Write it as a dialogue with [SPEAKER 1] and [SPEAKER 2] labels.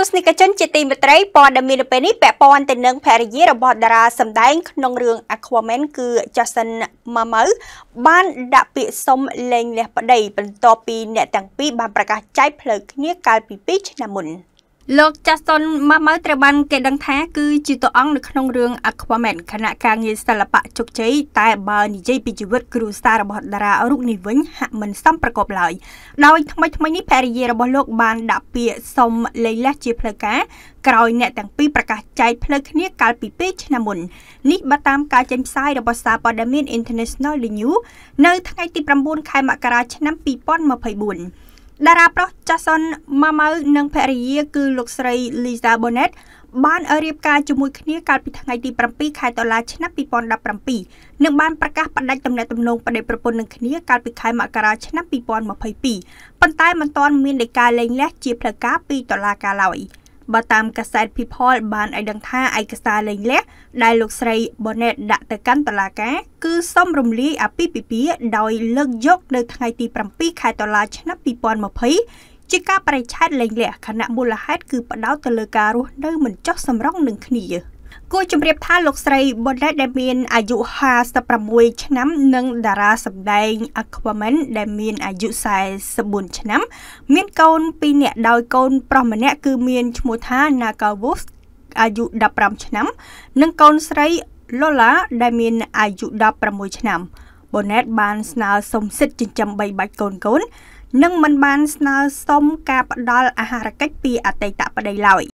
[SPEAKER 1] ទស្សនិកជនជាទីមេត្រីព័ត៌មាននៅពេលនេះពាក់ព័ន្ធទៅនឹងភរិយារបស់តារាសម្ដែងក្នុងរឿង Aquaman គឺ Jason Momoa បានដាក់ពាក្យសុំលែងលះប្តី បន្ទាប់ពីអ្នកទាំងពីរបានប្រកាសចែកផ្លូវគ្នាកាលពី2ឆ្នាំមុន។លោក Jason Momoa ត្រូវបានគេដឹងថាគឺជាតួអង្គនៅក្នុងរឿង Aquaman ខណៈការងារសិល្បៈជោគជ័យតែបើនិយាយពីជីវិតគ្រួសាររបស់តារារូបនេះវិញហាក់មិនសមប្រកបឡើយដោយថ្មីថ្មីនេះភរិយារបស់លោកបាន ដាក់ពាក្យសុំលេខលេសជាផ្លូវការក្រោយអ្នកទាំងពីរប្រកាសចែកផ្លូវគ្នាកាលពីពេលឆ្នាំមុននេះបើតាមការចេញផ្សាយរបស់សារព័ត៌មាន International News នៅថ្ងៃទី9ខែមករាឆ្នាំ2024តារាប្រុស Jason Momoa និងភរិយាគឺលោកស្រី Lisa Bonet បានរៀបការជាមួយគ្នាកាលពីថ្ងៃទី7ខែតុលាឆ្នាំ2017និងបានប្រកាសបដិញ្ញាទំនាក់ទំនងប្តីប្រពន្ធនឹងគ្នាកាលពីខែមករាឆ្នាំ2022ប៉ុន្តែមិនទាន់មានដីកាលែងលះជាផ្លូវការពីតុលាការឡើយបើតាមកាសែត People បានឲ្យដឹងថាឯកសារលែងលះដែលលោកស្រី Bonnet ដាក់ទៅកាន់តុលាការគឺសុំរំលាយអាពាហ៍ពិពាហ៍ដោយលើកយកនៅថ្ងៃទី7ខែតុលាឆ្នាំ2020ជាការប្រឆេទលែងលះខណៈមូលហេតុគឺផ្ដោតទៅលើការរស់នៅមិនចុះសម្រុងនឹងគ្នាគួរជម្រាបថាលោកស្រី Bonnet ដែលមានអាយុ56ឆ្នាំ និងតារាសម្ដែង Aquaman ដែលមានអាយុ44ឆ្នាំមានកូន2នាក់ដោយកូន ប្រុសម្នាក់គឺមានឈ្មោះថា Nagawos អាយុ15ឆ្នាំ និងកូនស្រី Lola ដែលមានអាយុ16ឆ្នាំ Bonnet បានស្នើសុំសិទ្ធិចិញ្ចឹមបីបាច់កូនកូន និងមិន បានស្នើសុំការផ្ដល់អាហារកិច្ចពីអតីតប្តីឡើយ